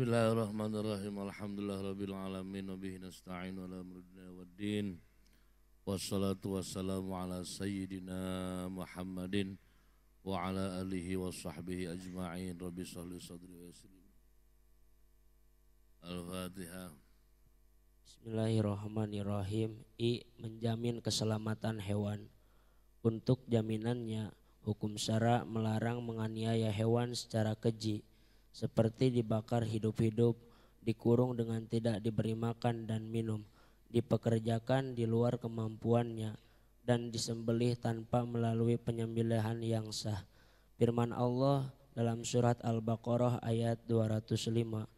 Bismillahirrahmanirrahim. Alhamdulillahirabbil alamin wa bihi nasta'in wa amrina waddin. Wassalatu wassalamu ala sayyidina Muhammadin wa ala alihi wa sahbihi ajma'in. Rabbi sahli sadri wa yassir Al-Fatihah. Bismillahirrahmanirrahim. I menjamin keselamatan hewan. Untuk jaminannya, hukum syara melarang menganiaya hewan secara keji seperti dibakar hidup-hidup, dikurung dengan tidak diberi makan dan minum, dipekerjakan di luar kemampuannya, dan disembelih tanpa melalui penyembelihan yang sah. Firman Allah dalam surat Al-Baqarah ayat 205.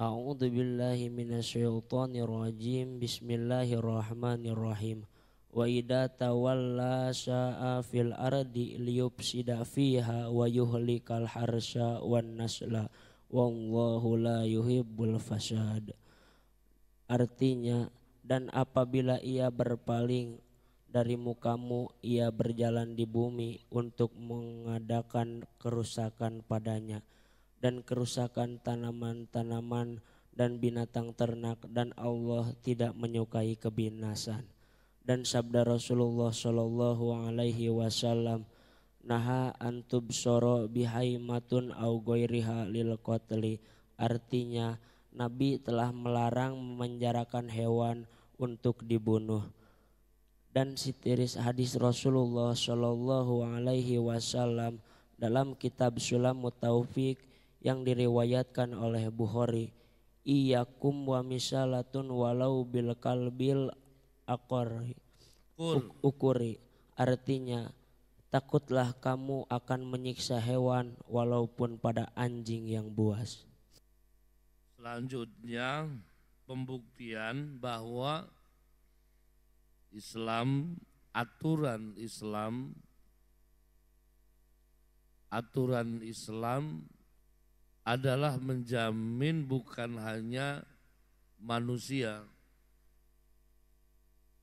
A'udzu billahi minasyaitonir rajim. Bismillahirrahmanirrahim wa idza tawalla sa'a fil ardi liyufsida fiha wa yuhlikal harsha wan nasla wallahu la yuhibbul fasad artinya dan apabila ia berpaling dari mukamu ia berjalan di bumi untuk mengadakan kerusakan padanya dan kerusakan tanaman-tanaman dan binatang ternak dan Allah tidak menyukai kebinasan dan sabda Rasulullah Shallallahu Alaihi Wasallam naha antub soro bihaimatun au goiriha lil kotli artinya Nabi telah melarang memenjarakan hewan untuk dibunuh dan sitiris hadis Rasulullah Shallallahu Alaihi Wasallam dalam kitab Sulam Mutawfiq yang diriwayatkan oleh Bukhari iyakum wa misalatun walau bil kalbil akor ukuri artinya takutlah kamu akan menyiksa hewan walaupun pada anjing yang buas. Selanjutnya pembuktian bahwa Islam aturan Islam aturan Islam adalah menjamin bukan hanya manusia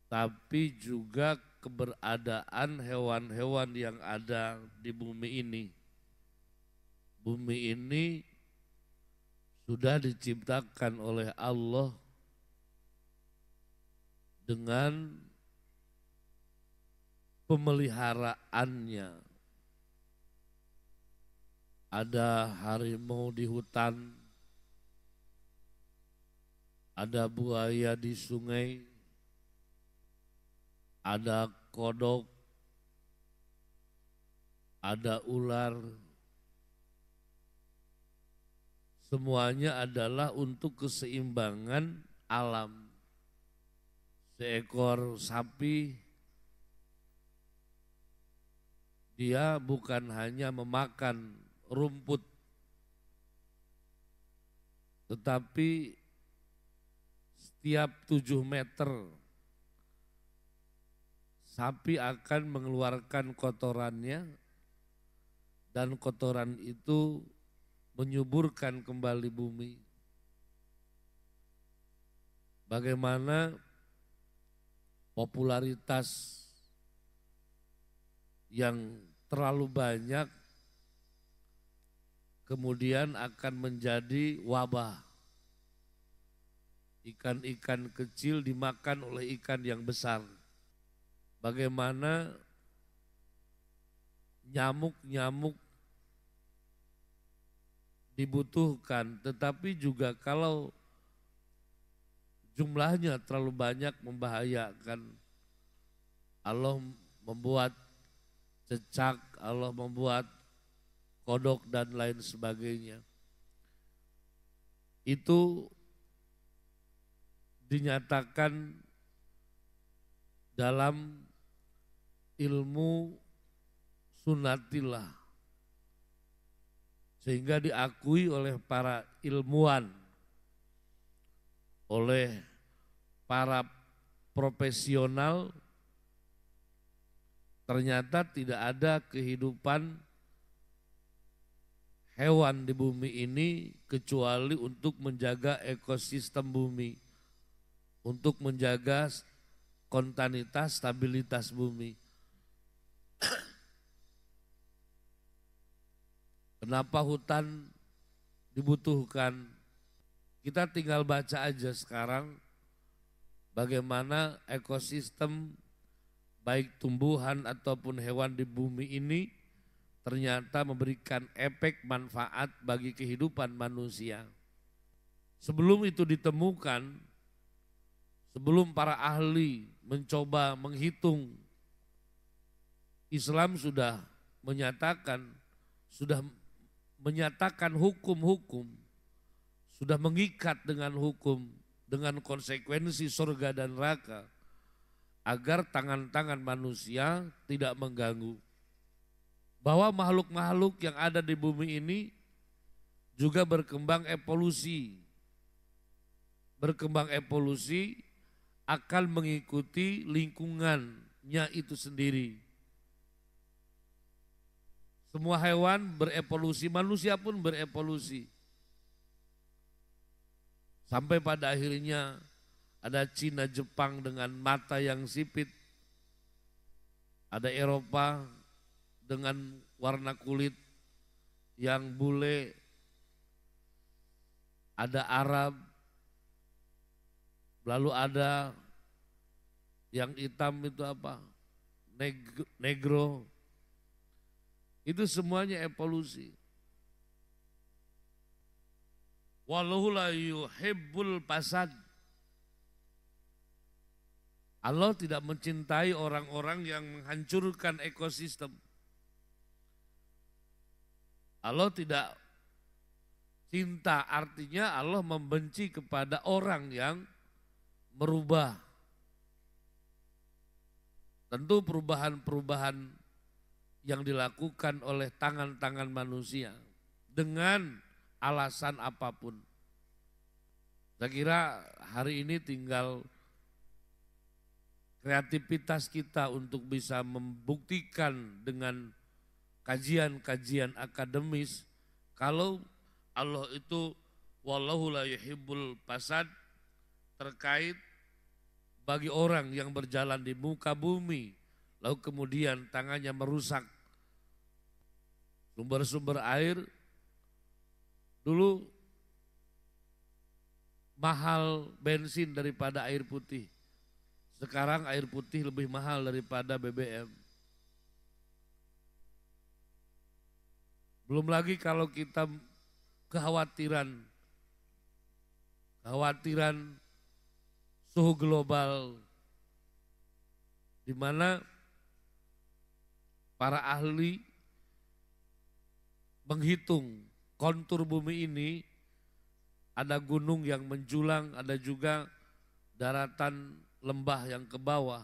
tapi juga keberadaan hewan-hewan yang ada di bumi ini. Bumi ini sudah diciptakan oleh Allah dengan pemeliharaannya. Ada harimau di hutan, ada buaya di sungai, ada kodok, ada ular, semuanya adalah untuk keseimbangan alam. Seekor sapi, dia bukan hanya memakan rumput, tetapi setiap tujuh meter sapi akan mengeluarkan kotorannya dan kotoran itu menyuburkan kembali bumi. Bagaimana popularitas yang terlalu banyak kemudian akan menjadi wabah. Ikan-ikan kecil dimakan oleh ikan yang besar bagaimana nyamuk-nyamuk dibutuhkan, tetapi juga kalau jumlahnya terlalu banyak membahayakan. Allah membuat cecak, Allah membuat kodok dan lain sebagainya. Itu dinyatakan dalam ilmu sunatilah sehingga diakui oleh para ilmuwan oleh para profesional ternyata tidak ada kehidupan hewan di bumi ini kecuali untuk menjaga ekosistem bumi untuk menjaga kontanitas, stabilitas bumi. Kenapa hutan dibutuhkan? Kita tinggal baca aja sekarang bagaimana ekosistem baik tumbuhan ataupun hewan di bumi ini ternyata memberikan efek manfaat bagi kehidupan manusia. Sebelum itu ditemukan, sebelum para ahli mencoba menghitung Islam sudah menyatakan sudah menyatakan hukum-hukum sudah mengikat dengan hukum dengan konsekuensi surga dan neraka agar tangan-tangan manusia tidak mengganggu bahwa makhluk-makhluk yang ada di bumi ini juga berkembang evolusi berkembang evolusi akan mengikuti lingkungannya itu sendiri. Semua hewan berevolusi, manusia pun berevolusi. Sampai pada akhirnya ada Cina Jepang dengan mata yang sipit, ada Eropa dengan warna kulit yang bule, ada Arab Lalu ada yang hitam itu apa? Negro, Itu semuanya evolusi. Wallahu la yuhibbul pasad. Allah tidak mencintai orang-orang yang menghancurkan ekosistem. Allah tidak cinta artinya Allah membenci kepada orang yang merubah. Tentu perubahan-perubahan yang dilakukan oleh tangan-tangan manusia dengan alasan apapun. Saya kira hari ini tinggal kreativitas kita untuk bisa membuktikan dengan kajian-kajian akademis kalau Allah itu wallahu la yuhibbul fasad terkait bagi orang yang berjalan di muka bumi, lalu kemudian tangannya merusak sumber-sumber air. Dulu mahal bensin daripada air putih. Sekarang air putih lebih mahal daripada BBM. Belum lagi kalau kita kekhawatiran, kekhawatiran suhu global di mana para ahli menghitung kontur bumi ini ada gunung yang menjulang, ada juga daratan lembah yang ke bawah.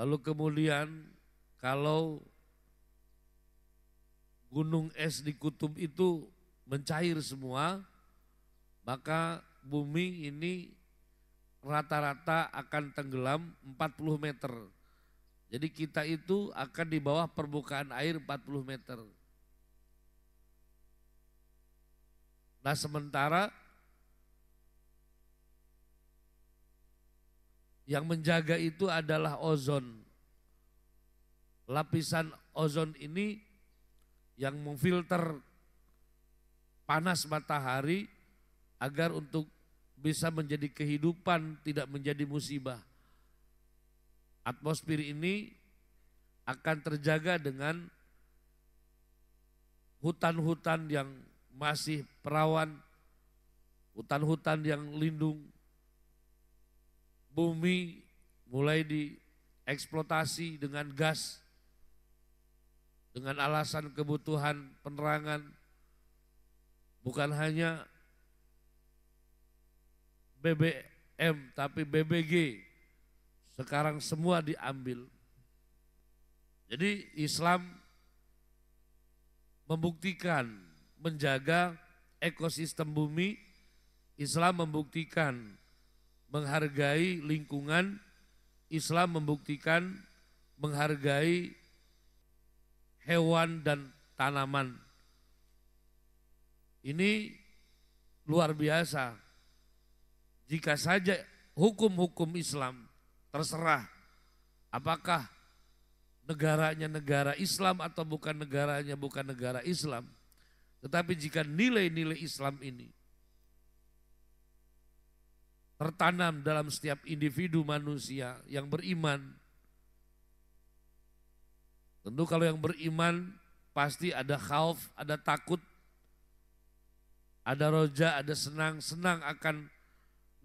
Lalu kemudian kalau gunung es di kutub itu mencair semua, maka bumi ini rata-rata akan tenggelam 40 meter. Jadi kita itu akan di bawah permukaan air 40 meter. Nah sementara yang menjaga itu adalah ozon. Lapisan ozon ini yang memfilter panas matahari agar untuk bisa menjadi kehidupan, tidak menjadi musibah. Atmosfer ini akan terjaga dengan hutan-hutan yang masih perawan, hutan-hutan yang lindung, bumi mulai dieksploitasi dengan gas, dengan alasan kebutuhan penerangan, bukan hanya BBM tapi BBG sekarang semua diambil. Jadi Islam membuktikan menjaga ekosistem bumi, Islam membuktikan menghargai lingkungan, Islam membuktikan menghargai hewan dan tanaman. Ini luar biasa. Jika saja hukum-hukum Islam terserah apakah negaranya negara Islam atau bukan negaranya bukan negara Islam. Tetapi jika nilai-nilai Islam ini tertanam dalam setiap individu manusia yang beriman, tentu kalau yang beriman pasti ada khauf, ada takut, ada roja, ada senang-senang akan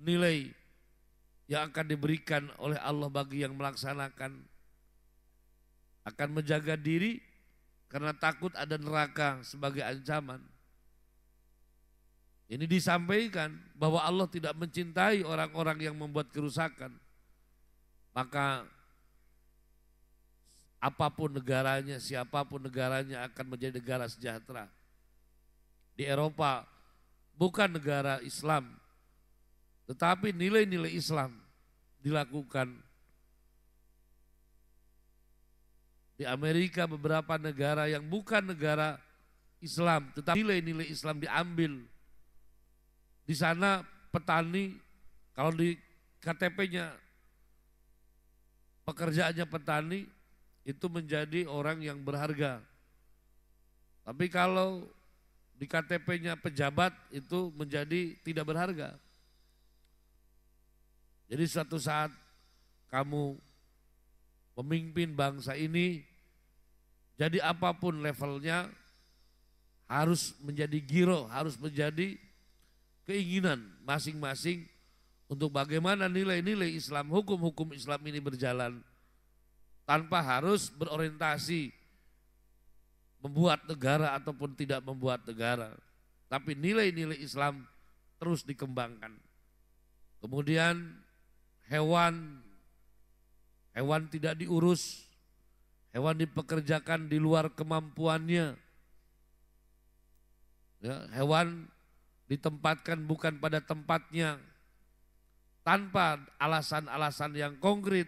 nilai yang akan diberikan oleh Allah bagi yang melaksanakan akan menjaga diri karena takut ada neraka sebagai ancaman. Ini disampaikan bahwa Allah tidak mencintai orang-orang yang membuat kerusakan. Maka apapun negaranya, siapapun negaranya akan menjadi negara sejahtera. Di Eropa bukan negara Islam, tetapi nilai-nilai Islam dilakukan di Amerika beberapa negara yang bukan negara Islam, tetapi nilai-nilai Islam diambil. Di sana petani kalau di KTP-nya pekerjaannya petani itu menjadi orang yang berharga. Tapi kalau di KTP-nya pejabat itu menjadi tidak berharga. Jadi suatu saat kamu pemimpin bangsa ini jadi apapun levelnya harus menjadi giro, harus menjadi keinginan masing-masing untuk bagaimana nilai-nilai Islam, hukum-hukum Islam ini berjalan tanpa harus berorientasi membuat negara ataupun tidak membuat negara. Tapi nilai-nilai Islam terus dikembangkan. Kemudian hewan, hewan tidak diurus, hewan dipekerjakan di luar kemampuannya. Ya, hewan ditempatkan bukan pada tempatnya tanpa alasan-alasan yang konkret,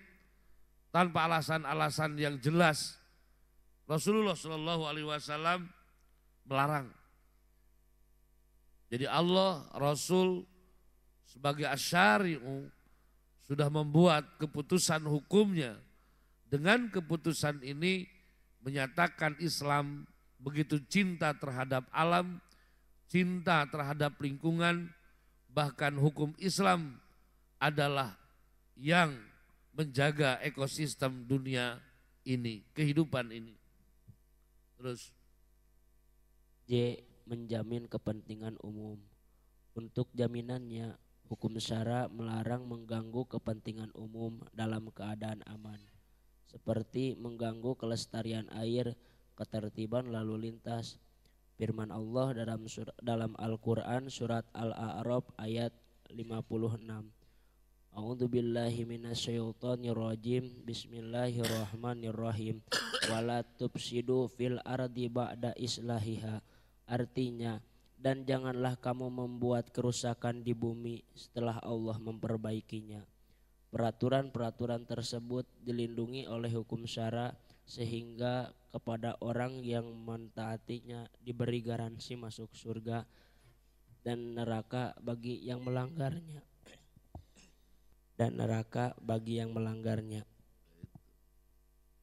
tanpa alasan-alasan yang jelas. Rasulullah Shallallahu alaihi wasallam melarang. Jadi Allah Rasul sebagai asyari'u sudah membuat keputusan hukumnya. Dengan keputusan ini menyatakan Islam begitu cinta terhadap alam, cinta terhadap lingkungan, bahkan hukum Islam adalah yang menjaga ekosistem dunia ini, kehidupan ini. Terus J menjamin kepentingan umum. Untuk jaminannya Hukum syara melarang mengganggu kepentingan umum dalam keadaan aman, seperti mengganggu kelestarian air, ketertiban lalu lintas. Firman Allah dalam sur dalam Al-Qur'an surat Al-A'raf ayat 56. A'udzubillahi minasyaitonirrajim. Bismillahirrahmanirrahim. Wala tufsidu fil ardi ba'da islahiha. Artinya, dan janganlah kamu membuat kerusakan di bumi setelah Allah memperbaikinya. Peraturan-peraturan tersebut dilindungi oleh hukum syara sehingga kepada orang yang mentaatinya diberi garansi masuk surga dan neraka bagi yang melanggarnya. Dan neraka bagi yang melanggarnya.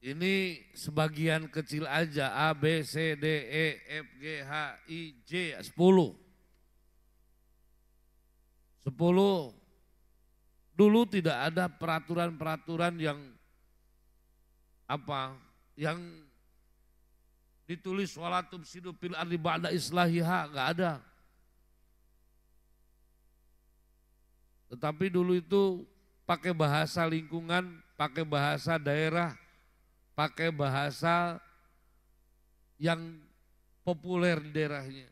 Ini sebagian kecil aja A, B, C, D, E, F, G, H, I, J, 10. 10 dulu tidak ada peraturan-peraturan yang apa yang ditulis walatum sidupil fil ardi ba'da islahiha enggak ada. Tetapi dulu itu pakai bahasa lingkungan, pakai bahasa daerah, pakai bahasa yang populer di daerahnya.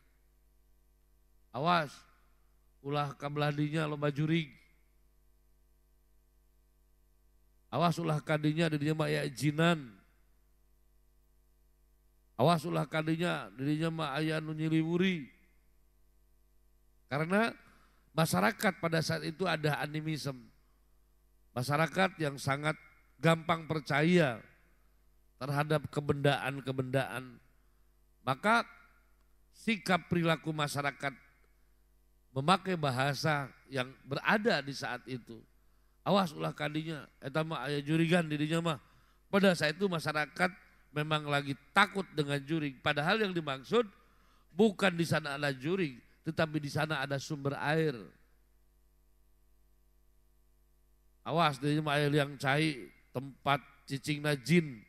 Awas, ulah kabladinya lomba juring. Awas ulah kadinya dirinya mak ayah jinan. Awas ulah kadinya dirinya mak ayah nunyiliwuri. Karena masyarakat pada saat itu ada animisme. Masyarakat yang sangat gampang percaya terhadap kebendaan-kebendaan, maka sikap perilaku masyarakat memakai bahasa yang berada di saat itu. Awas ulah kadinya, etama ayah jurigan dirinya mah. Pada saat itu masyarakat memang lagi takut dengan jurig Padahal yang dimaksud bukan di sana ada jurig tetapi di sana ada sumber air. Awas dirinya mah ayah yang cai tempat cicing najin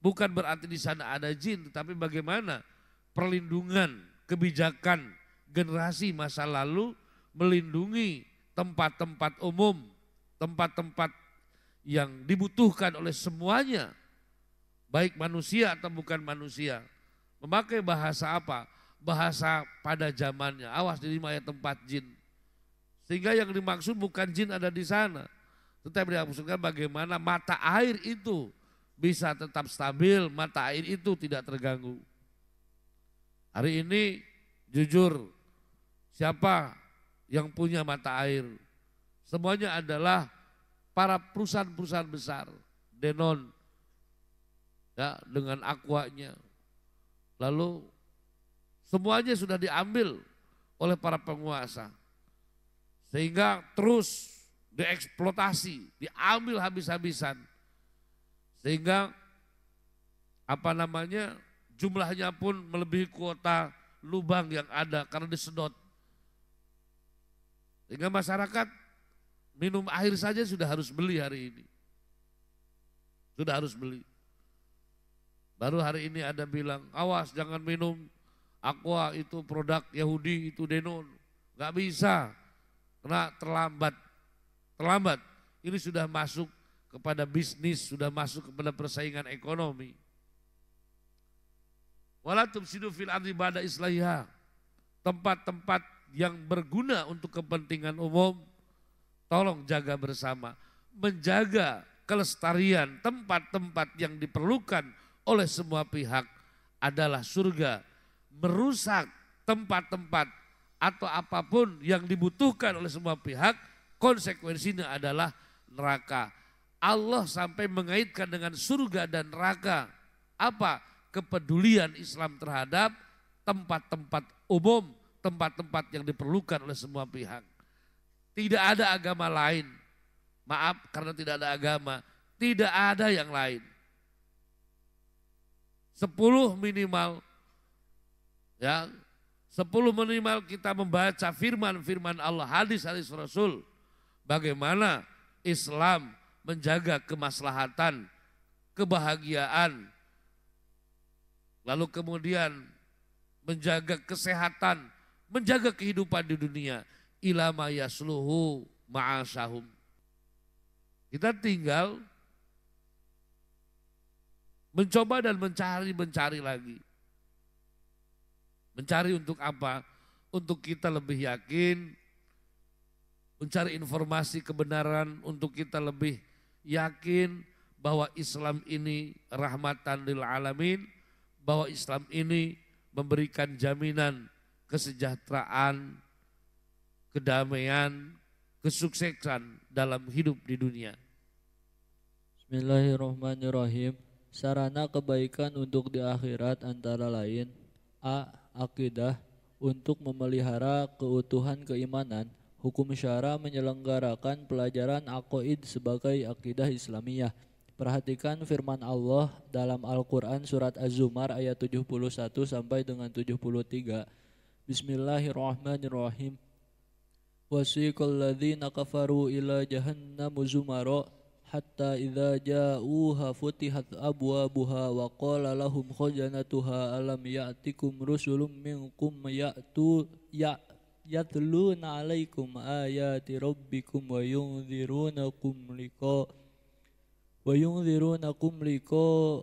Bukan berarti di sana ada jin, tetapi bagaimana perlindungan, kebijakan generasi masa lalu melindungi tempat-tempat umum, tempat-tempat yang dibutuhkan oleh semuanya, baik manusia atau bukan manusia. Memakai bahasa apa? Bahasa pada zamannya. Awas di ayat tempat jin. Sehingga yang dimaksud bukan jin ada di sana. Tetapi dimaksudkan bagaimana mata air itu bisa tetap stabil, mata air itu tidak terganggu. Hari ini jujur, siapa yang punya mata air? Semuanya adalah para perusahaan-perusahaan besar, Denon, ya, dengan akuanya. Lalu semuanya sudah diambil oleh para penguasa. Sehingga terus dieksploitasi, diambil habis-habisan sehingga apa namanya jumlahnya pun melebihi kuota lubang yang ada karena disedot. Sehingga masyarakat minum air saja sudah harus beli hari ini. Sudah harus beli. Baru hari ini ada bilang, awas jangan minum aqua itu produk Yahudi itu denon. nggak bisa, kena terlambat. Terlambat, ini sudah masuk kepada bisnis, sudah masuk kepada persaingan ekonomi. Walatum fil ardi ba'da islahiha. Tempat-tempat yang berguna untuk kepentingan umum, tolong jaga bersama. Menjaga kelestarian tempat-tempat yang diperlukan oleh semua pihak adalah surga. Merusak tempat-tempat atau apapun yang dibutuhkan oleh semua pihak, konsekuensinya adalah neraka Allah sampai mengaitkan dengan surga dan neraka. Apa? Kepedulian Islam terhadap tempat-tempat umum, tempat-tempat yang diperlukan oleh semua pihak. Tidak ada agama lain. Maaf karena tidak ada agama, tidak ada yang lain. Sepuluh minimal, ya sepuluh minimal kita membaca firman-firman Allah, hadis-hadis Rasul. Bagaimana Islam menjaga kemaslahatan, kebahagiaan, lalu kemudian menjaga kesehatan, menjaga kehidupan di dunia. Ilama yasluhu ma'asahum. Kita tinggal mencoba dan mencari, mencari lagi. Mencari untuk apa? Untuk kita lebih yakin, mencari informasi kebenaran untuk kita lebih yakin bahwa Islam ini rahmatan lil alamin, bahwa Islam ini memberikan jaminan kesejahteraan, kedamaian, kesuksesan dalam hidup di dunia. Bismillahirrahmanirrahim. Sarana kebaikan untuk di akhirat antara lain A. Akidah untuk memelihara keutuhan keimanan Hukum syara menyelenggarakan pelajaran akoid sebagai akidah Islamiyah. Perhatikan firman Allah dalam Al-Quran surat Az-Zumar ayat 71 sampai dengan 73. Bismillahirrahmanirrahim. Wasiqal ladhina kafaru ila jahannam zumara hatta idza ja'uha futihat abwabuha wa qala lahum khazanatuha alam ya'tikum rusulun minkum ya'tu ya' yatluna alaikum ayati rabbikum wa yunzirunakum liqa wa yunzirunakum liqa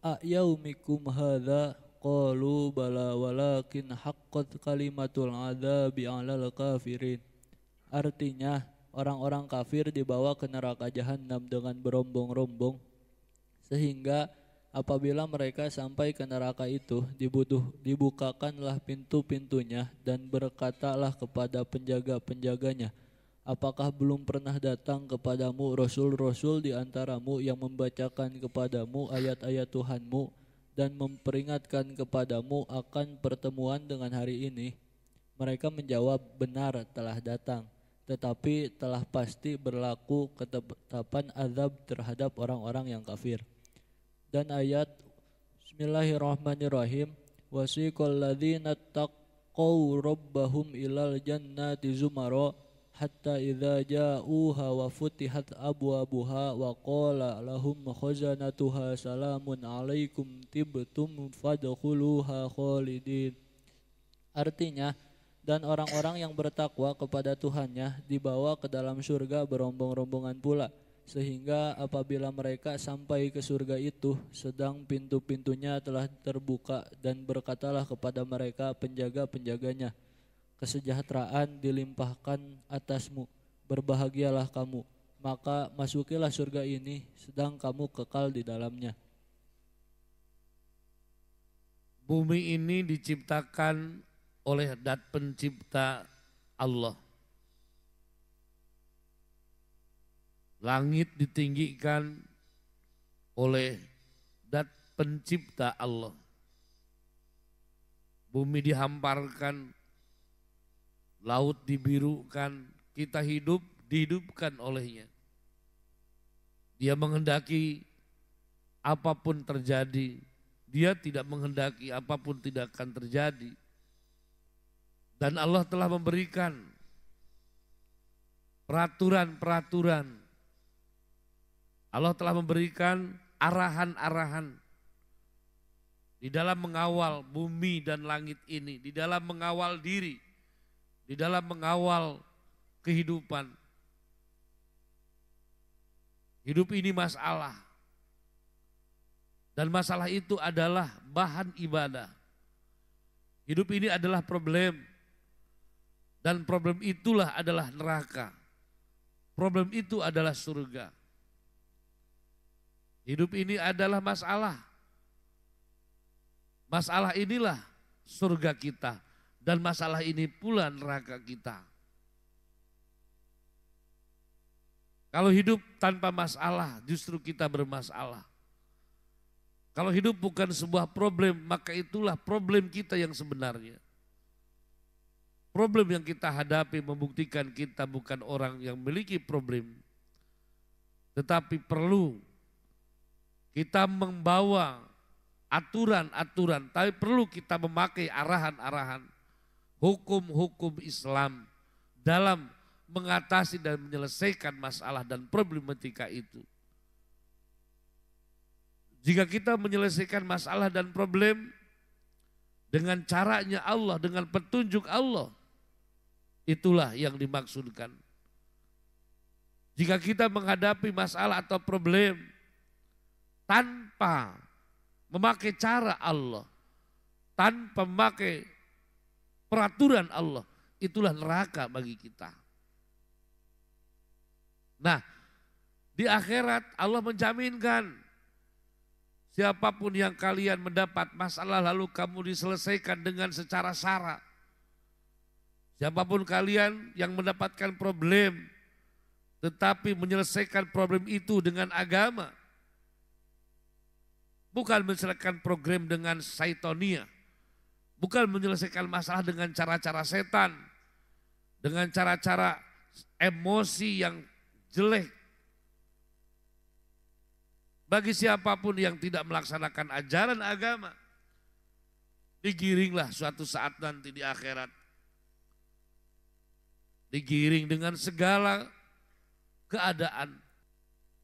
ayaumikum hadha qalu bala walakin haqqat kalimatul adzabi 'alal kafirin artinya orang-orang kafir dibawa ke neraka jahanam dengan berombong-rombong sehingga Apabila mereka sampai ke neraka itu, dibutuh, dibukakanlah pintu-pintunya dan berkatalah kepada penjaga-penjaganya, Apakah belum pernah datang kepadamu rasul-rasul di antaramu yang membacakan kepadamu ayat-ayat Tuhanmu dan memperingatkan kepadamu akan pertemuan dengan hari ini? Mereka menjawab, benar telah datang, tetapi telah pasti berlaku ketetapan azab terhadap orang-orang yang kafir dan ayat Bismillahirrahmanirrahim wasiqal ladzina taqaw rabbahum ilal jannati zumara hatta idza ja'uha wa futihat abwabuha wa qala lahum khazanatuha salamun alaikum tibtum fadkhuluha khalidin Artinya dan orang-orang yang bertakwa kepada Tuhannya dibawa ke dalam surga berombong-rombongan pula sehingga apabila mereka sampai ke surga itu, sedang pintu-pintunya telah terbuka dan berkatalah kepada mereka penjaga-penjaganya, kesejahteraan dilimpahkan atasmu, berbahagialah kamu, maka masukilah surga ini, sedang kamu kekal di dalamnya. Bumi ini diciptakan oleh dat pencipta Allah Langit ditinggikan oleh dat pencipta Allah. Bumi dihamparkan, laut dibirukan, kita hidup dihidupkan olehnya. Dia menghendaki apapun terjadi, dia tidak menghendaki apapun tidak akan terjadi. Dan Allah telah memberikan peraturan-peraturan Allah telah memberikan arahan-arahan di dalam mengawal bumi dan langit ini, di dalam mengawal diri, di dalam mengawal kehidupan. Hidup ini masalah. Dan masalah itu adalah bahan ibadah. Hidup ini adalah problem. Dan problem itulah adalah neraka. Problem itu adalah surga. Hidup ini adalah masalah. Masalah inilah surga kita dan masalah ini pula neraka kita. Kalau hidup tanpa masalah, justru kita bermasalah. Kalau hidup bukan sebuah problem, maka itulah problem kita yang sebenarnya. Problem yang kita hadapi membuktikan kita bukan orang yang memiliki problem, tetapi perlu kita membawa aturan-aturan, tapi perlu kita memakai arahan-arahan hukum-hukum Islam dalam mengatasi dan menyelesaikan masalah dan problematika itu. Jika kita menyelesaikan masalah dan problem dengan caranya Allah, dengan petunjuk Allah, itulah yang dimaksudkan. Jika kita menghadapi masalah atau problem tanpa memakai cara Allah, tanpa memakai peraturan Allah, itulah neraka bagi kita. Nah, di akhirat Allah menjaminkan siapapun yang kalian mendapat masalah lalu kamu diselesaikan dengan secara syarat. Siapapun kalian yang mendapatkan problem tetapi menyelesaikan problem itu dengan agama, Bukan menyelesaikan program dengan saitonia. Bukan menyelesaikan masalah dengan cara-cara setan. Dengan cara-cara emosi yang jelek. Bagi siapapun yang tidak melaksanakan ajaran agama, digiringlah suatu saat nanti di akhirat. Digiring dengan segala keadaan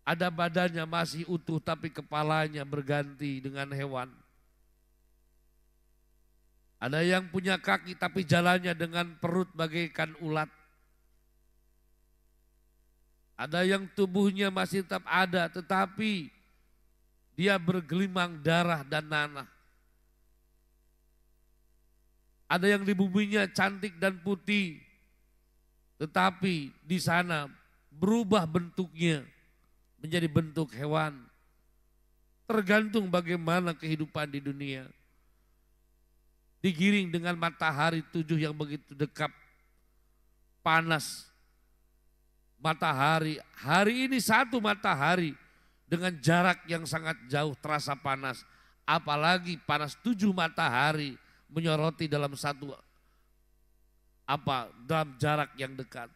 ada badannya masih utuh tapi kepalanya berganti dengan hewan. Ada yang punya kaki tapi jalannya dengan perut bagaikan ulat. Ada yang tubuhnya masih tetap ada tetapi dia bergelimang darah dan nanah. Ada yang di buminya cantik dan putih, tetapi di sana berubah bentuknya menjadi bentuk hewan. Tergantung bagaimana kehidupan di dunia. Digiring dengan matahari tujuh yang begitu dekat. Panas. Matahari. Hari ini satu matahari. Dengan jarak yang sangat jauh terasa panas. Apalagi panas tujuh matahari menyoroti dalam satu apa dalam jarak yang dekat.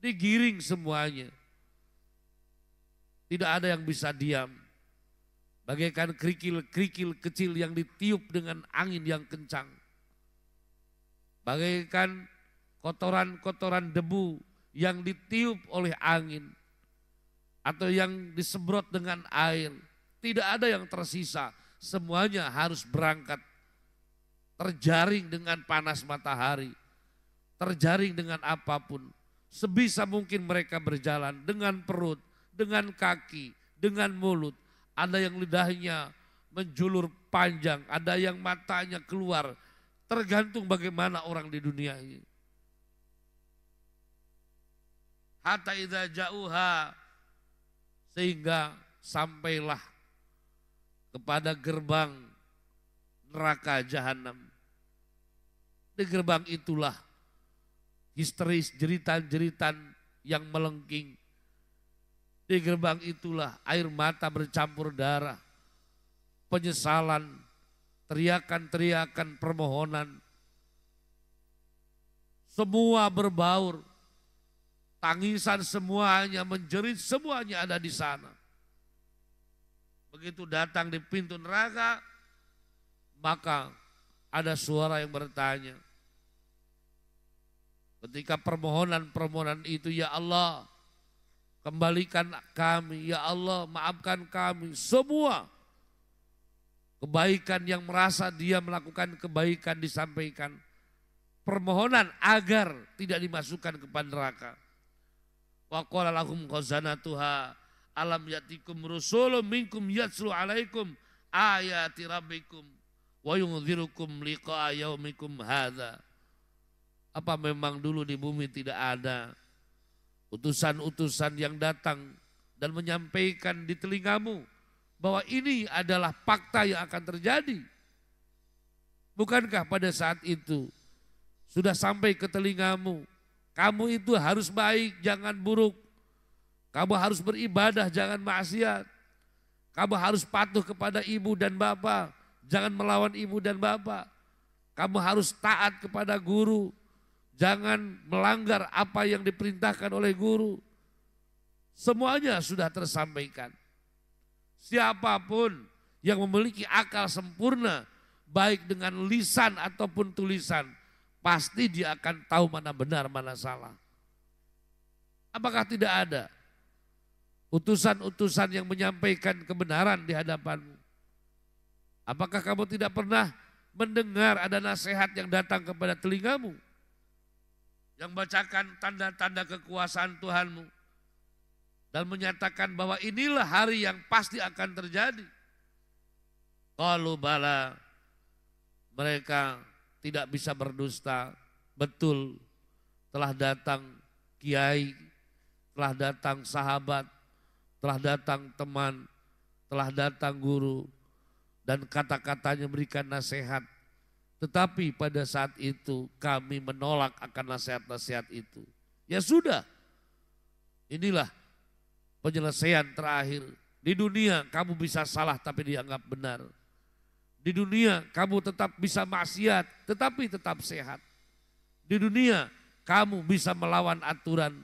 Digiring semuanya tidak ada yang bisa diam. Bagaikan kerikil-kerikil kecil yang ditiup dengan angin yang kencang. Bagaikan kotoran-kotoran debu yang ditiup oleh angin atau yang disemprot dengan air. Tidak ada yang tersisa, semuanya harus berangkat terjaring dengan panas matahari, terjaring dengan apapun. Sebisa mungkin mereka berjalan dengan perut, dengan kaki, dengan mulut. Ada yang lidahnya menjulur panjang, ada yang matanya keluar. Tergantung bagaimana orang di dunia ini. Hatta idha jauha sehingga sampailah kepada gerbang neraka jahanam. Di gerbang itulah histeris jeritan-jeritan yang melengking di gerbang itulah air mata bercampur darah, penyesalan, teriakan-teriakan permohonan. Semua berbaur, tangisan semuanya, menjerit semuanya ada di sana. Begitu datang di pintu neraka, maka ada suara yang bertanya. Ketika permohonan-permohonan itu, ya Allah, Kembalikan kami, ya Allah, maafkan kami semua. Kebaikan yang merasa dia melakukan kebaikan disampaikan. Permohonan agar tidak dimasukkan kepada neraka. Wa qala lahum khazanatuha alam yatikum rusulum minkum yatslu alaikum ayati rabbikum wa yunzirukum liqa yaumikum hadza. Apa memang dulu di bumi tidak ada utusan-utusan yang datang dan menyampaikan di telingamu bahwa ini adalah fakta yang akan terjadi. Bukankah pada saat itu sudah sampai ke telingamu, kamu itu harus baik, jangan buruk. Kamu harus beribadah, jangan maksiat. Kamu harus patuh kepada ibu dan bapak, jangan melawan ibu dan bapak. Kamu harus taat kepada guru, Jangan melanggar apa yang diperintahkan oleh guru. Semuanya sudah tersampaikan. Siapapun yang memiliki akal sempurna, baik dengan lisan ataupun tulisan, pasti dia akan tahu mana benar, mana salah. Apakah tidak ada utusan-utusan yang menyampaikan kebenaran di hadapanmu? Apakah kamu tidak pernah mendengar ada nasihat yang datang kepada telingamu? yang bacakan tanda-tanda kekuasaan Tuhanmu dan menyatakan bahwa inilah hari yang pasti akan terjadi. Kalau bala mereka tidak bisa berdusta, betul telah datang kiai, telah datang sahabat, telah datang teman, telah datang guru dan kata-katanya berikan nasihat tetapi pada saat itu kami menolak akan nasihat-nasihat itu. Ya sudah, inilah penyelesaian terakhir. Di dunia kamu bisa salah tapi dianggap benar. Di dunia kamu tetap bisa maksiat tetapi tetap sehat. Di dunia kamu bisa melawan aturan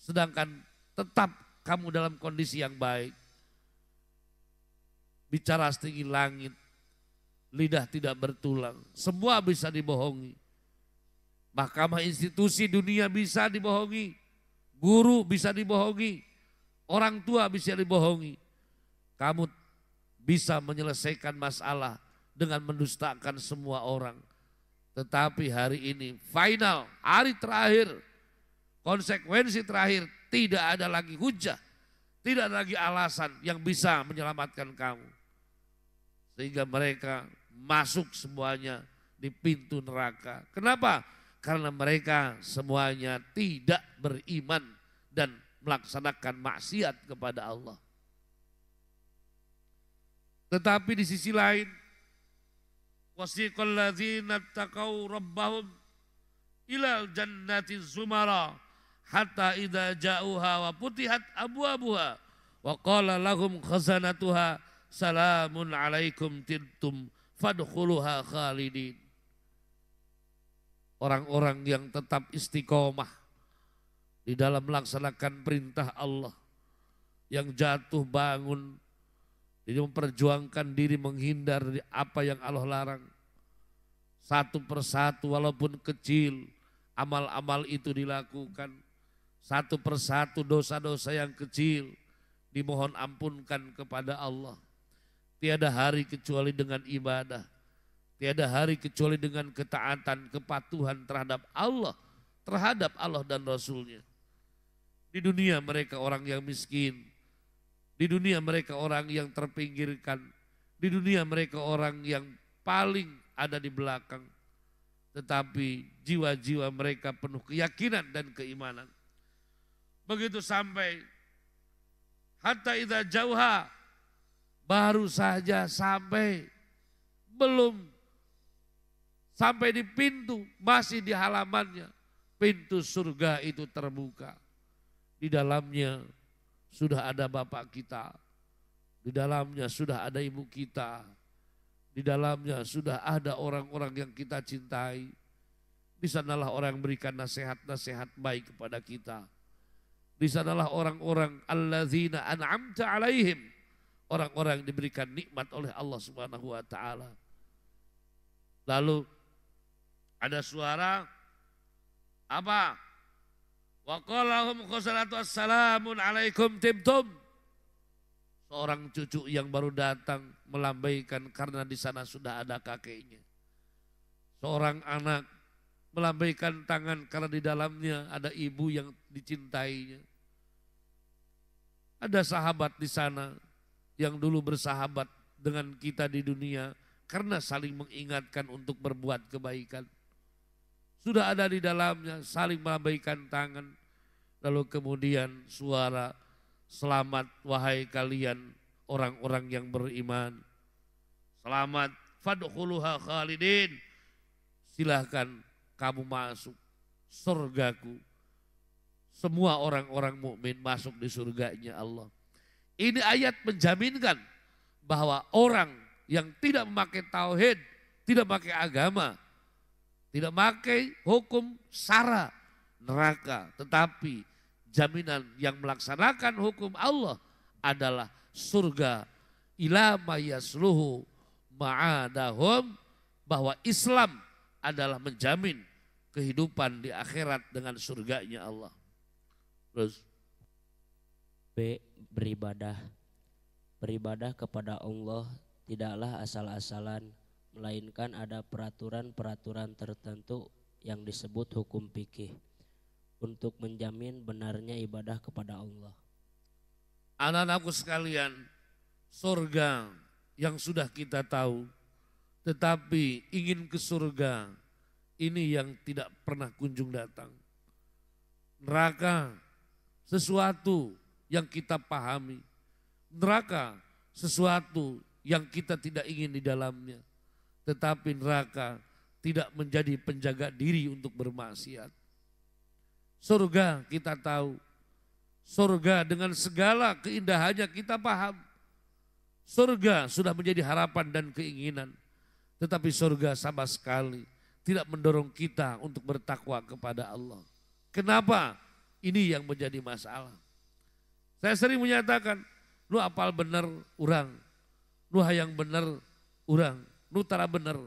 sedangkan tetap kamu dalam kondisi yang baik. Bicara setinggi langit, lidah tidak bertulang. Semua bisa dibohongi. Mahkamah institusi dunia bisa dibohongi. Guru bisa dibohongi. Orang tua bisa dibohongi. Kamu bisa menyelesaikan masalah dengan mendustakan semua orang. Tetapi hari ini final, hari terakhir, konsekuensi terakhir tidak ada lagi hujah, tidak ada lagi alasan yang bisa menyelamatkan kamu. Sehingga mereka masuk semuanya di pintu neraka. Kenapa? Karena mereka semuanya tidak beriman dan melaksanakan maksiat kepada Allah. Tetapi di sisi lain, wasiqalladzina ladzina taqaw rabbahum ilal jannati zumara hatta idza ja'uha wa putihat abwabuha wa qala lahum khazanatuha salamun alaikum tintum fadkhuluha khalidin. Orang-orang yang tetap istiqomah di dalam melaksanakan perintah Allah yang jatuh bangun jadi memperjuangkan diri menghindar dari apa yang Allah larang. Satu persatu walaupun kecil amal-amal itu dilakukan. Satu persatu dosa-dosa yang kecil dimohon ampunkan kepada Allah. Tiada hari kecuali dengan ibadah. Tiada hari kecuali dengan ketaatan, kepatuhan terhadap Allah, terhadap Allah dan Rasulnya. Di dunia mereka orang yang miskin. Di dunia mereka orang yang terpinggirkan. Di dunia mereka orang yang paling ada di belakang. Tetapi jiwa-jiwa mereka penuh keyakinan dan keimanan. Begitu sampai hatta idha jauha baru saja sampai belum sampai di pintu masih di halamannya pintu surga itu terbuka di dalamnya sudah ada bapak kita di dalamnya sudah ada ibu kita di dalamnya sudah ada orang-orang yang kita cintai di sanalah orang yang berikan nasihat-nasihat baik kepada kita di sanalah orang-orang alladzina an'amta alaihim orang-orang yang diberikan nikmat oleh Allah Subhanahu wa taala. Lalu ada suara apa? Wa qalahum assalamun alaikum tibtum. Seorang cucu yang baru datang melambaikan karena di sana sudah ada kakeknya. Seorang anak melambaikan tangan karena di dalamnya ada ibu yang dicintainya. Ada sahabat di sana yang dulu bersahabat dengan kita di dunia karena saling mengingatkan untuk berbuat kebaikan. Sudah ada di dalamnya saling melambaikan tangan. Lalu kemudian suara selamat wahai kalian orang-orang yang beriman. Selamat fadkhuluha khalidin. Silahkan kamu masuk surgaku. Semua orang-orang mukmin masuk di surganya Allah. Ini ayat menjaminkan bahwa orang yang tidak memakai tauhid, tidak memakai agama, tidak memakai hukum sara neraka, tetapi jaminan yang melaksanakan hukum Allah adalah surga ilama yasluhu ma'adahum bahwa Islam adalah menjamin kehidupan di akhirat dengan surganya Allah. Terus B. Beribadah Beribadah kepada Allah tidaklah asal-asalan, melainkan ada peraturan-peraturan tertentu yang disebut hukum fikih untuk menjamin benarnya ibadah kepada Allah. Anak-anakku sekalian, surga yang sudah kita tahu, tetapi ingin ke surga ini yang tidak pernah kunjung datang. Neraka sesuatu yang kita pahami. Neraka sesuatu yang kita tidak ingin di dalamnya. Tetapi neraka tidak menjadi penjaga diri untuk bermaksiat. Surga kita tahu. Surga dengan segala keindahannya kita paham. Surga sudah menjadi harapan dan keinginan. Tetapi surga sama sekali tidak mendorong kita untuk bertakwa kepada Allah. Kenapa? Ini yang menjadi masalah. Saya sering menyatakan, lu apal benar, orang, lu hayang benar, orang, lu tara benar,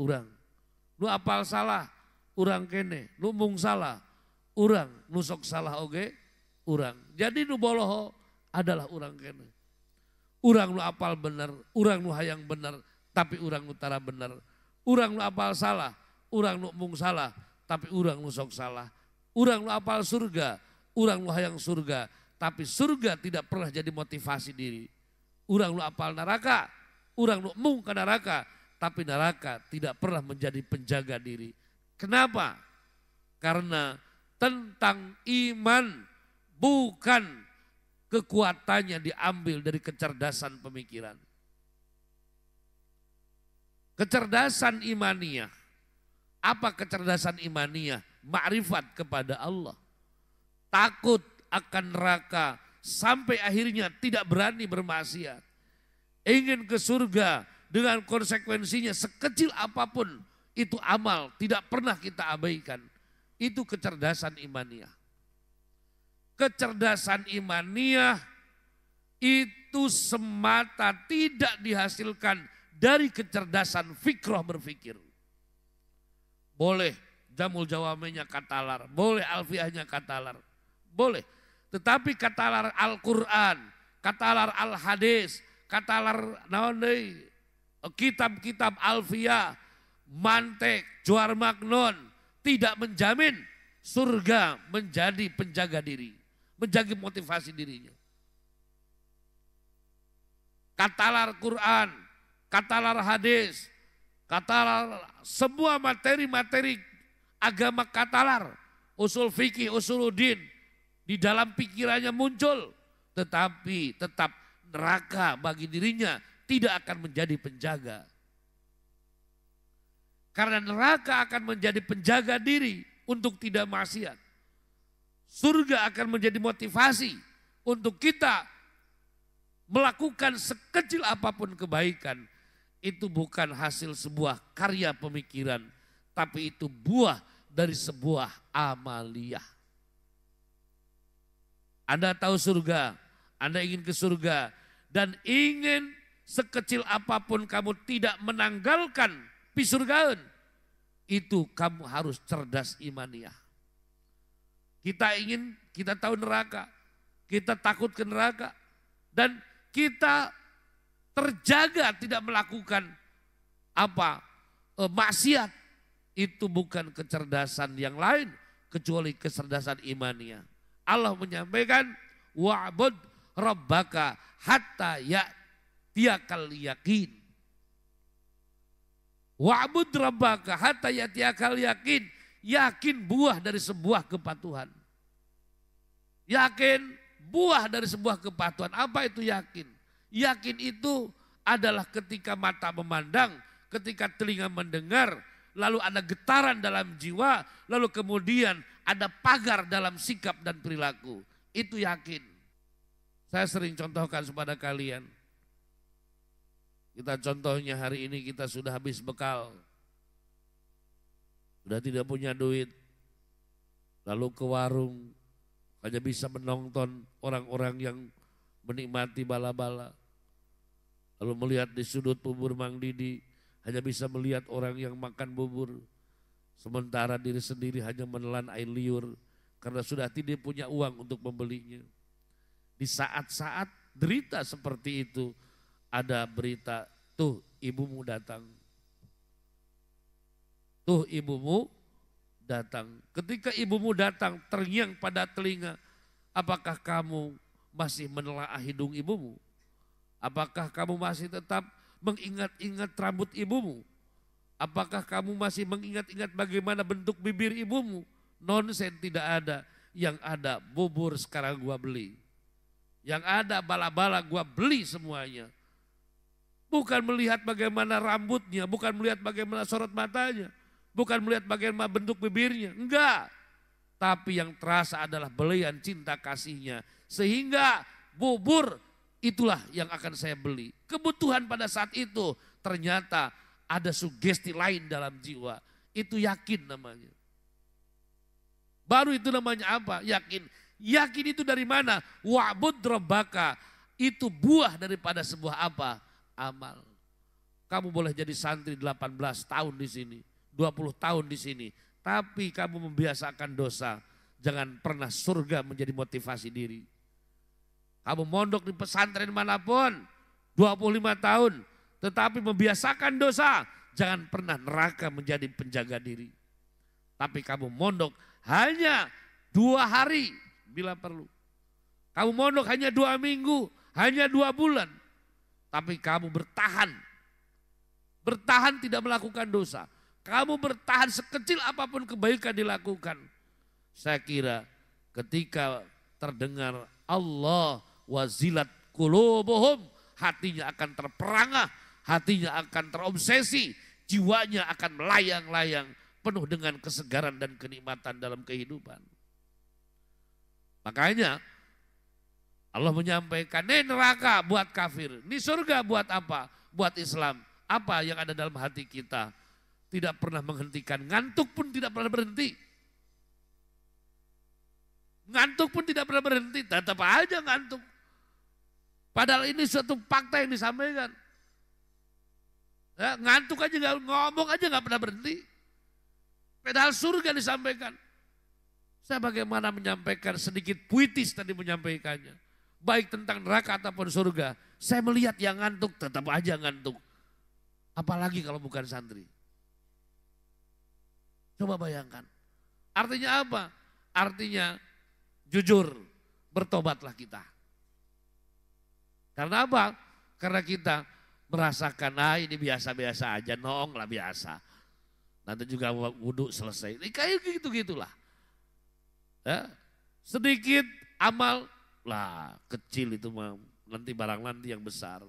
orang. Lu apal salah, orang kene, lu mung salah, orang, lu sok salah oke, okay? orang. Jadi lu boloho adalah orang kene. Orang lu apal benar, orang lu hayang benar, tapi orang lu tara benar. Orang lu apal salah, orang lu mung salah, tapi orang lu sok salah. Orang lu apal surga, orang lu hayang surga, tapi surga tidak pernah jadi motivasi diri. Urang lu apal neraka, urang lu mung ke neraka, tapi neraka tidak pernah menjadi penjaga diri. Kenapa? Karena tentang iman bukan kekuatannya diambil dari kecerdasan pemikiran. Kecerdasan imaniyah. Apa kecerdasan imaniyah? Ma'rifat kepada Allah. Takut akan neraka sampai akhirnya tidak berani bermaksiat. Ingin ke surga dengan konsekuensinya sekecil apapun itu amal tidak pernah kita abaikan. Itu kecerdasan imaniah. Kecerdasan imaniah itu semata tidak dihasilkan dari kecerdasan fikroh berpikir. Boleh jamul jawamenya katalar, boleh alfiahnya katalar, boleh tetapi katalar Al-Quran, katalar Al-Hadis, katalar kitab-kitab Alfiah, mantek, juar magnon, tidak menjamin surga menjadi penjaga diri, menjaga motivasi dirinya. Katalar Quran, katalar hadis, katalar semua materi-materi agama katalar, usul fikih, usul udin, di dalam pikirannya muncul, tetapi tetap neraka bagi dirinya tidak akan menjadi penjaga. Karena neraka akan menjadi penjaga diri untuk tidak maksiat. Surga akan menjadi motivasi untuk kita melakukan sekecil apapun kebaikan. Itu bukan hasil sebuah karya pemikiran, tapi itu buah dari sebuah amaliah. Anda tahu surga, Anda ingin ke surga, dan ingin sekecil apapun kamu tidak menanggalkan pisurgaun, itu kamu harus cerdas imaniah. Kita ingin, kita tahu neraka, kita takut ke neraka, dan kita terjaga tidak melakukan apa e, maksiat. Itu bukan kecerdasan yang lain, kecuali kecerdasan imaniah. Allah menyampaikan wa'bud rabbaka hatta ya tiakal yakin. Wa'bud rabbaka hatta ya tiakal yakin. Yakin buah dari sebuah kepatuhan. Yakin buah dari sebuah kepatuhan. Apa itu yakin? Yakin itu adalah ketika mata memandang, ketika telinga mendengar, lalu ada getaran dalam jiwa, lalu kemudian ada pagar dalam sikap dan perilaku. Itu yakin. Saya sering contohkan kepada kalian. Kita contohnya hari ini kita sudah habis bekal. Sudah tidak punya duit. Lalu ke warung. Hanya bisa menonton orang-orang yang menikmati bala-bala. Lalu melihat di sudut bubur Mang Didi. Hanya bisa melihat orang yang makan bubur Sementara diri sendiri hanya menelan air liur karena sudah tidak punya uang untuk membelinya. Di saat-saat derita seperti itu ada berita, tuh ibumu datang. Tuh ibumu datang. Ketika ibumu datang terngiang pada telinga, apakah kamu masih menelaah hidung ibumu? Apakah kamu masih tetap mengingat-ingat rambut ibumu? Apakah kamu masih mengingat-ingat bagaimana bentuk bibir ibumu? Nonsen tidak ada. Yang ada bubur sekarang gua beli. Yang ada bala-bala gua beli semuanya. Bukan melihat bagaimana rambutnya, bukan melihat bagaimana sorot matanya, bukan melihat bagaimana bentuk bibirnya, enggak. Tapi yang terasa adalah belian cinta kasihnya. Sehingga bubur itulah yang akan saya beli. Kebutuhan pada saat itu ternyata ada sugesti lain dalam jiwa. Itu yakin namanya. Baru itu namanya apa? Yakin. Yakin itu dari mana? Wa'bud rabbaka. Itu buah daripada sebuah apa? Amal. Kamu boleh jadi santri 18 tahun di sini, 20 tahun di sini, tapi kamu membiasakan dosa. Jangan pernah surga menjadi motivasi diri. Kamu mondok di pesantren manapun, 25 tahun, tetapi membiasakan dosa, jangan pernah neraka menjadi penjaga diri. Tapi kamu mondok hanya dua hari bila perlu. Kamu mondok hanya dua minggu, hanya dua bulan. Tapi kamu bertahan. Bertahan tidak melakukan dosa. Kamu bertahan sekecil apapun kebaikan dilakukan. Saya kira ketika terdengar Allah wazilat kulubuhum, hatinya akan terperangah hatinya akan terobsesi, jiwanya akan melayang-layang penuh dengan kesegaran dan kenikmatan dalam kehidupan. Makanya Allah menyampaikan, ini neraka buat kafir, ini surga buat apa? Buat Islam. Apa yang ada dalam hati kita? Tidak pernah menghentikan, ngantuk pun tidak pernah berhenti. Ngantuk pun tidak pernah berhenti, tetap aja ngantuk. Padahal ini suatu fakta yang disampaikan. Ya, ngantuk aja nggak ngomong aja nggak pernah berhenti. Padahal surga disampaikan. Saya bagaimana menyampaikan sedikit puitis tadi menyampaikannya. Baik tentang neraka ataupun surga. Saya melihat yang ngantuk tetap aja ngantuk. Apalagi kalau bukan santri. Coba bayangkan. Artinya apa? Artinya jujur bertobatlah kita. Karena apa? Karena kita merasakan ah ini biasa-biasa aja noong lah biasa nanti juga wudhu selesai ini kayak gitu gitulah ya sedikit amal lah kecil itu nanti barang nanti yang besar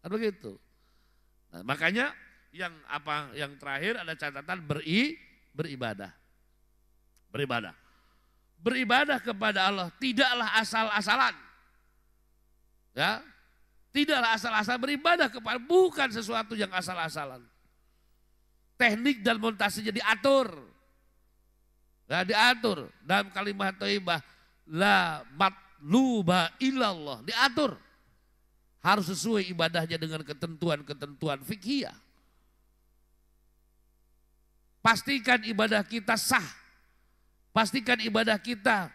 kan begitu nah, makanya yang apa yang terakhir ada catatan beri beribadah beribadah beribadah kepada Allah tidaklah asal-asalan ya Tidaklah asal-asal beribadah kepada bukan sesuatu yang asal-asalan. Teknik dan jadi atur, Nah, diatur dalam kalimat toibah la matluba ilallah diatur harus sesuai ibadahnya dengan ketentuan-ketentuan fikih. Pastikan ibadah kita sah. Pastikan ibadah kita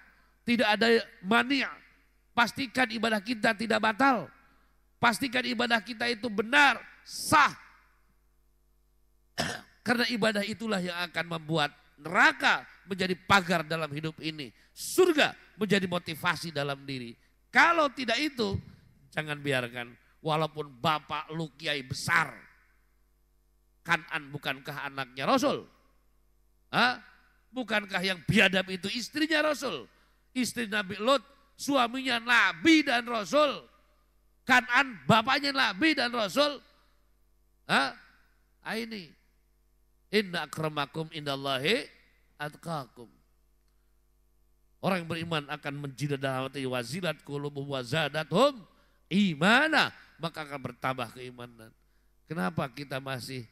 tidak ada mania. Pastikan ibadah kita tidak batal. Pastikan ibadah kita itu benar, sah. Karena ibadah itulah yang akan membuat neraka menjadi pagar dalam hidup ini. Surga menjadi motivasi dalam diri. Kalau tidak itu, jangan biarkan. Walaupun bapak lu kiai besar. Kanan bukankah anaknya Rasul? Hah? Bukankah yang biadab itu istrinya Rasul? Istri Nabi Lot, suaminya Nabi dan Rasul Kanan bapaknya Nabi dan Rasul. Hah? Ah, ini. Inna akramakum indallahi atqakum. Orang yang beriman akan hati wazilat kulubu wazadathum imana. Maka akan bertambah keimanan. Kenapa kita masih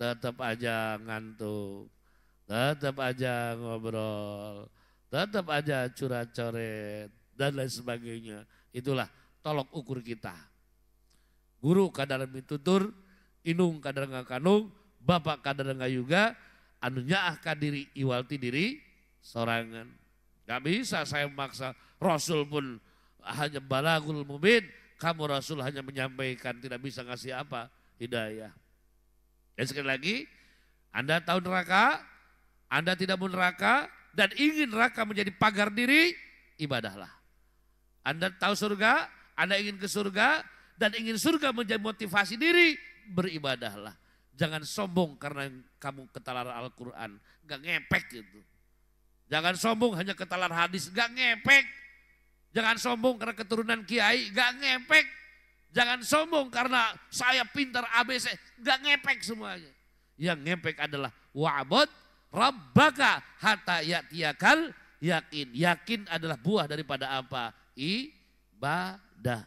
tetap aja ngantuk. Tetap aja ngobrol. Tetap aja curah coret dan lain sebagainya. Itulah tolok ukur kita. Guru kadang mitutur, inung kadang kanung, bapak kadang juga, anunya akan diri iwalti diri sorangan. Gak bisa saya memaksa Rasul pun hanya balagul mubin, kamu Rasul hanya menyampaikan tidak bisa ngasih apa hidayah. Dan sekali lagi, Anda tahu neraka, Anda tidak mau neraka dan ingin neraka menjadi pagar diri, ibadahlah. Anda tahu surga, anda ingin ke surga dan ingin surga menjadi motivasi diri, beribadahlah. Jangan sombong karena kamu ketalar Al-Quran. Gak ngepek gitu. Jangan sombong hanya ketalar hadis. Gak ngepek. Jangan sombong karena keturunan kiai. Gak ngepek. Jangan sombong karena saya pintar ABC. Gak ngepek semuanya. Yang ngepek adalah wa'bud rabbaka hatta yatiakal yakin. Yakin adalah buah daripada apa? Ibadah ada.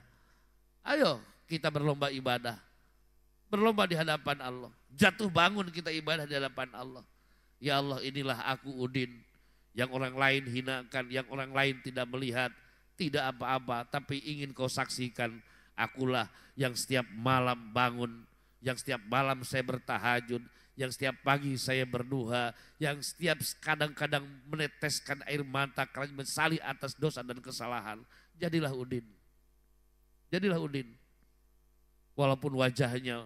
Ayo kita berlomba ibadah. Berlomba di hadapan Allah. Jatuh bangun kita ibadah di hadapan Allah. Ya Allah inilah aku Udin. Yang orang lain hinakan, yang orang lain tidak melihat. Tidak apa-apa, tapi ingin kau saksikan. Akulah yang setiap malam bangun. Yang setiap malam saya bertahajud yang setiap pagi saya berduha, yang setiap kadang-kadang meneteskan air mata karena mensali atas dosa dan kesalahan. Jadilah Udin. Jadilah Udin. Walaupun wajahnya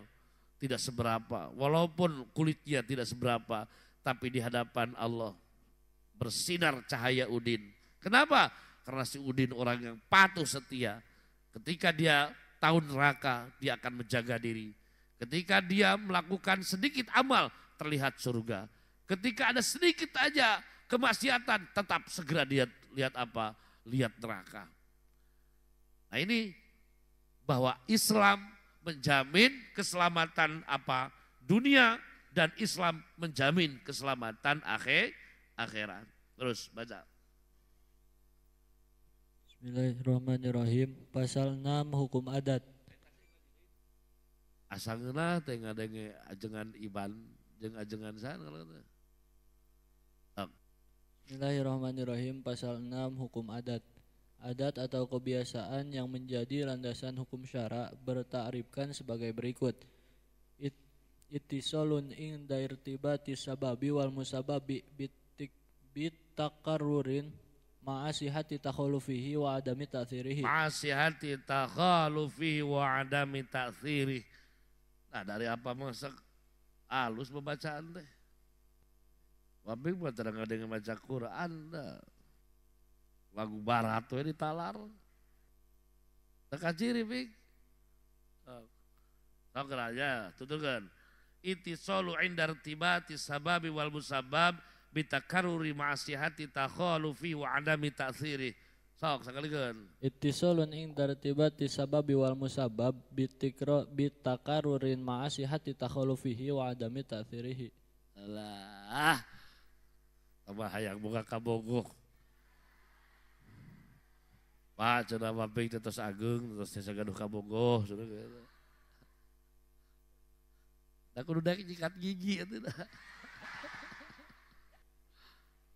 tidak seberapa, walaupun kulitnya tidak seberapa, tapi di hadapan Allah bersinar cahaya Udin. Kenapa? Karena si Udin orang yang patuh setia. Ketika dia tahun neraka, dia akan menjaga diri. Ketika dia melakukan sedikit amal, terlihat surga. Ketika ada sedikit aja kemaksiatan, tetap segera dia lihat apa? Lihat neraka. Nah ini bahwa Islam menjamin keselamatan apa dunia dan Islam menjamin keselamatan akhir akhirat. Terus baca. Bismillahirrahmanirrahim. Pasal 6 hukum adat. Asalnya tengah dengan ajengan iban jeng ajengan sana. Bismillahirrahmanirrahim. Pasal 6 hukum adat. Adat atau kebiasaan yang menjadi landasan hukum syara bertakribkan sebagai berikut. itisolun ing in dairtibati sababi wal musababi bitik bitakarurin ma'asihati takhalufihi wa adami ta'thirihi. Ma'asihati takhalufihi wa adami ta'thirih. Nah dari apa masak halus pembacaan deh. Wabing buat dengan baca Quran deh. Nah lagu Barat, tuh barato talar ditalar ciri pik oh. Sogra ya, tutukan. solu indar tibati sababi wal musabab bitakaruri ma'asihati takhalu fi wa adami ta'thiri. Sok iti Ittisolun indar tibati sababi wal musabab bitikro bitakarurin ma'asihati takholufihi wa adami ta'thirihi. lah Tambah hayang buka kabogoh. Pak cenah mamping tetos agung tetos desa gaduh kabonggoh cenah kitu. Da kudu dek nyikat gigi atuh ya, da.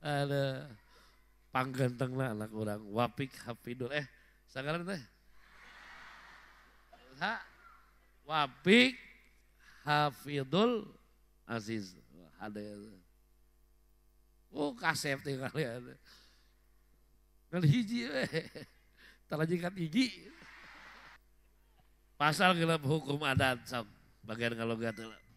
Ada panggentengna anak orang Wapik Hafidul eh sagaran teh. Ha Wapik Hafidul Aziz ada Oh kasep tinggal ya. Ngelihiji weh telah jikat gigi. Pasal gelap hukum adat, bagian kalau gak